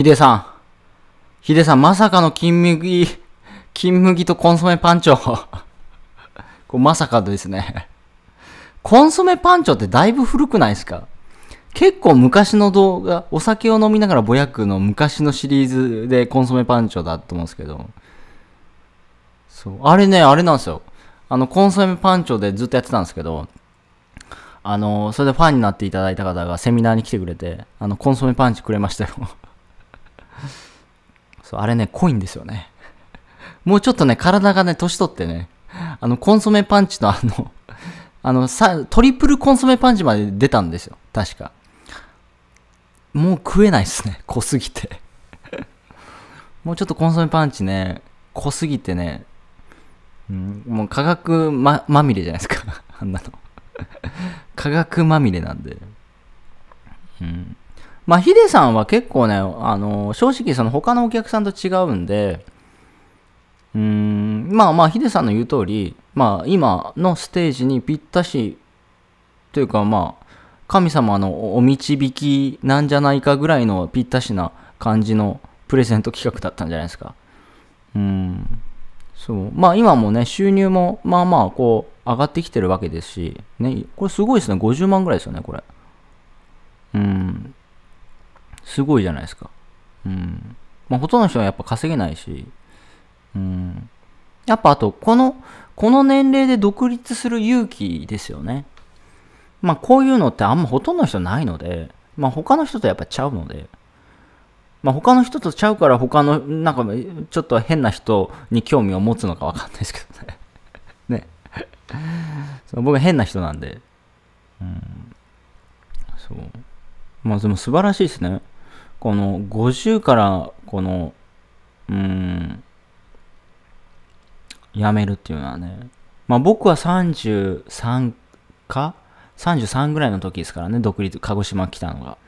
ヒデさん。ヒデさん、まさかの金麦、金麦とコンソメパンチョ。こまさかですね。コンソメパンチョってだいぶ古くないですか結構昔の動画、お酒を飲みながらぼやくの昔のシリーズでコンソメパンチョだと思うんですけど。そう。あれね、あれなんですよ。あの、コンソメパンチョでずっとやってたんですけど、あの、それでファンになっていただいた方がセミナーに来てくれて、あの、コンソメパンチくれましたよ。そう、あれね、濃いんですよね。もうちょっとね、体がね、年取ってね、あの、コンソメパンチのあの、あの、さ、トリプルコンソメパンチまで出たんですよ。確か。もう食えないっすね。濃すぎてもうちょっとコンソメパンチね、濃すぎてね、うん、もう化学ま、まみれじゃないですか。あんなの化学まみれなんで。まあ、ヒデさんは結構ね、あの、正直その他のお客さんと違うんで、うん、まあまあ、ヒデさんの言う通り、まあ、今のステージにぴったし、というかまあ、神様のお導きなんじゃないかぐらいのぴったしな感じのプレゼント企画だったんじゃないですか。うん。そう。まあ今もね、収入もまあまあこう上がってきてるわけですし、ね、これすごいですね。50万ぐらいですよね、これ。うん。すごいじゃないですか。うん。まあ、ほとんどの人はやっぱ稼げないし、うん。やっぱあと、この、この年齢で独立する勇気ですよね。まあ、こういうのってあんまほとんどの人ないので、まあ、他の人とやっぱちゃうので、まあ、他の人とちゃうから他の、なんか、ちょっと変な人に興味を持つのかわかんないですけどね。ね。その僕は変な人なんで。うん。そう。まあ、でも素晴らしいですね。この50からこの、うん、やめるっていうのはね、まあ僕は33か ?33 ぐらいの時ですからね、独立、鹿児島来たのが。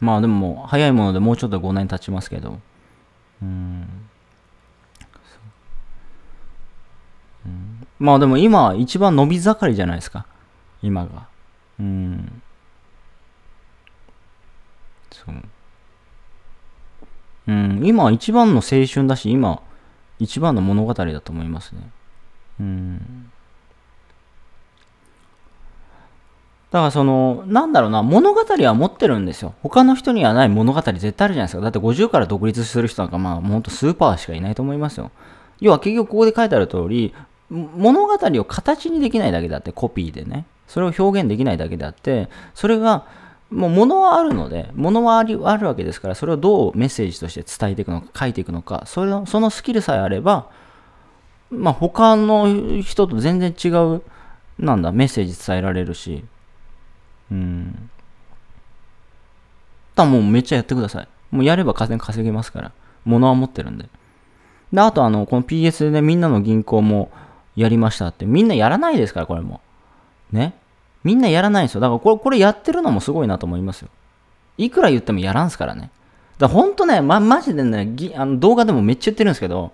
まあでも早いものでもうちょっと5年経ちますけど、うん。うん、まあでも今一番伸び盛りじゃないですか。今が。うん。そう。うん、今一番の青春だし、今一番の物語だと思いますね。うん。だからその、なんだろうな、物語は持ってるんですよ。他の人にはない物語絶対あるじゃないですか。だって50から独立する人なんか、まあ、ほんとーパーしかいないと思いますよ。要は結局ここで書いてある通り、物語を形にできないだけだって、コピーでね。それを表現できないだけであって、それが、もう物はあるので、物はありあるわけですから、それをどうメッセージとして伝えていくのか、書いていくのか、それのそのスキルさえあれば、まあ、他の人と全然違う、なんだ、メッセージ伝えられるし、うん。たもうめっちゃやってください。もうやれば稼げますから。物は持ってるんで。で、あとあの、この PS でね、みんなの銀行もやりましたって、みんなやらないですから、これも。ね。みんなやらないんですよ。だからこれ、これやってるのもすごいなと思いますよ。いくら言ってもやらんすからね。だからほんとね、ま、マジでね、ぎあの動画でもめっちゃ言ってるんですけど、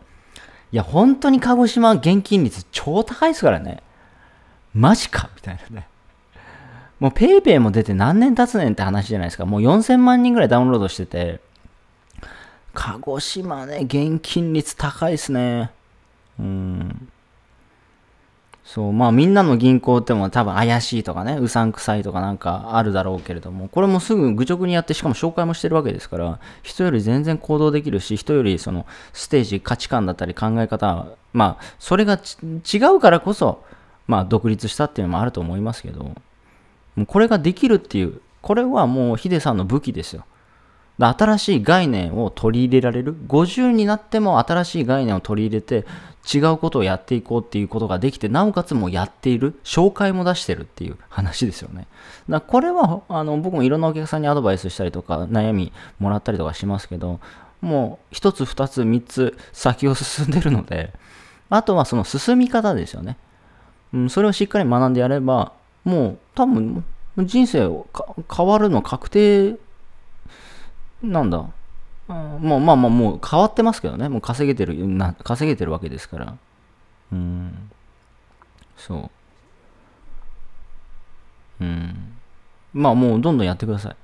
いや、本当に鹿児島現金率超高いですからね。マジかみたいなね。もう PayPay も出て何年経つねんって話じゃないですか。もう4000万人ぐらいダウンロードしてて、鹿児島ね、現金率高いですね。うん。そう、まあみんなの銀行っても多分怪しいとかね、うさんくさいとかなんかあるだろうけれども、これもすぐ愚直にやって、しかも紹介もしてるわけですから、人より全然行動できるし、人よりそのステージ、価値観だったり考え方、まあそれが違うからこそ、まあ独立したっていうのもあると思いますけど、もうこれができるっていう、これはもうヒデさんの武器ですよ。新しい概念を取り入れられる50になっても新しい概念を取り入れて違うことをやっていこうっていうことができてなおかつもうやっている紹介も出してるっていう話ですよねだこれはあの僕もいろんなお客さんにアドバイスしたりとか悩みもらったりとかしますけどもう1つ2つ3つ先を進んでるのであとはその進み方ですよね、うん、それをしっかり学んでやればもう多分人生を変わるの確定なんだ、うん、まあまあもう変わってますけどねもう稼げてるな稼げてるわけですからうんそううんまあもうどんどんやってください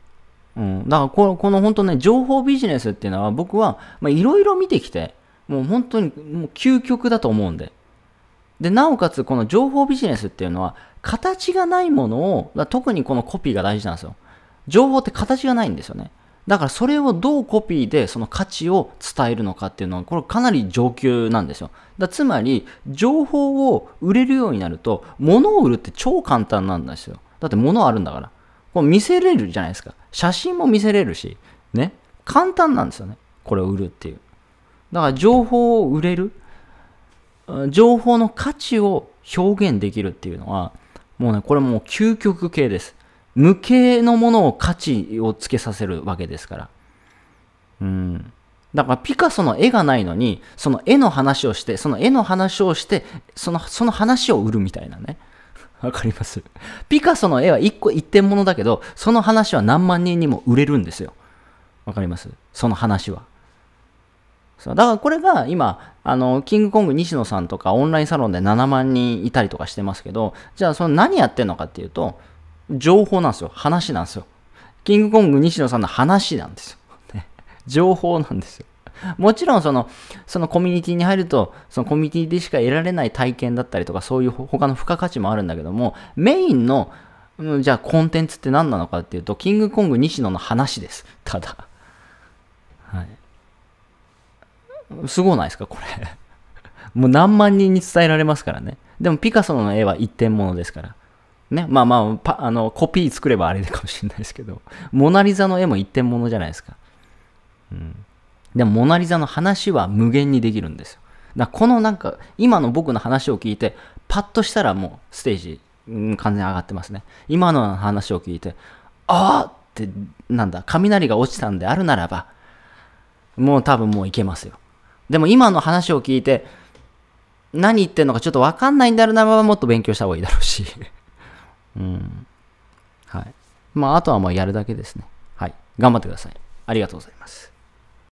うん、だからここの本当ね情報ビジネスっていうのは僕はいろいろ見てきてもう本当にもう究極だと思うんででなおかつこの情報ビジネスっていうのは形がないものを特にこのコピーが大事なんですよ情報って形がないんですよねだからそれをどうコピーでその価値を伝えるのかっていうのはこれかなり上級なんですよ。だつまり情報を売れるようになると物を売るって超簡単なんですよ。だって物あるんだから。こ見せれるじゃないですか。写真も見せれるし、ね。簡単なんですよね。これを売るっていう。だから情報を売れる。情報の価値を表現できるっていうのはもうね、これもう究極系です。無形のものを価値をつけさせるわけですから。うん。だからピカソの絵がないのに、その絵の話をして、その絵の話をして、その、その話を売るみたいなね。わかりますピカソの絵は一個一点物だけど、その話は何万人にも売れるんですよ。わかりますその話は。だからこれが今、あの、キングコング西野さんとかオンラインサロンで7万人いたりとかしてますけど、じゃあその何やってんのかっていうと、情報なんですよ。話なんですよ。キングコング西野さんの話なんですよ。ね、情報なんですよ。もちろんその、そのコミュニティに入ると、そのコミュニティでしか得られない体験だったりとか、そういう他の付加価値もあるんだけども、メインの、うん、じゃあコンテンツって何なのかっていうと、キングコング西野の話です。ただ。はい。すごないですか、これ。もう何万人に伝えられますからね。でもピカソの絵は一点物ですから。ね、まあまあ、あの、コピー作ればあれかもしれないですけど、モナリザの絵も一点物じゃないですか。うん。でも、モナリザの話は無限にできるんですよ。だこのなんか、今の僕の話を聞いて、パッとしたらもう、ステージ、うん、完全に上がってますね。今の話を聞いて、ああって、なんだ、雷が落ちたんであるならば、もう多分もういけますよ。でも今の話を聞いて、何言ってんのかちょっとわかんないんだろうならばもっと勉強した方がいいだろうし。うん。はい。まあ、あとはもうやるだけですね。はい。頑張ってください。ありがとうございます。